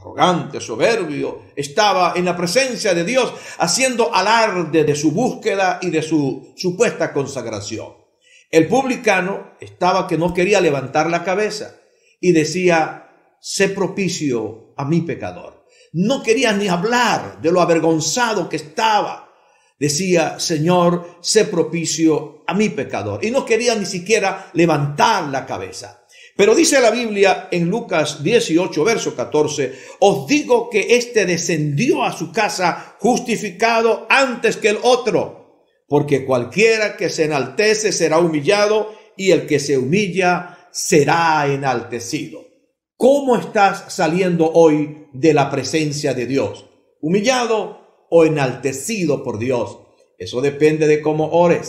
arrogante, soberbio, estaba en la presencia de Dios haciendo alarde de su búsqueda y de su supuesta consagración. El publicano estaba que no quería levantar la cabeza y decía, sé propicio a mi pecador. No quería ni hablar de lo avergonzado que estaba. Decía, Señor, sé propicio a mi pecador. Y no quería ni siquiera levantar la cabeza. Pero dice la Biblia en Lucas 18, verso 14, os digo que éste descendió a su casa justificado antes que el otro, porque cualquiera que se enaltece será humillado y el que se humilla será enaltecido. ¿Cómo estás saliendo hoy de la presencia de Dios? ¿Humillado o enaltecido por Dios? Eso depende de cómo ores.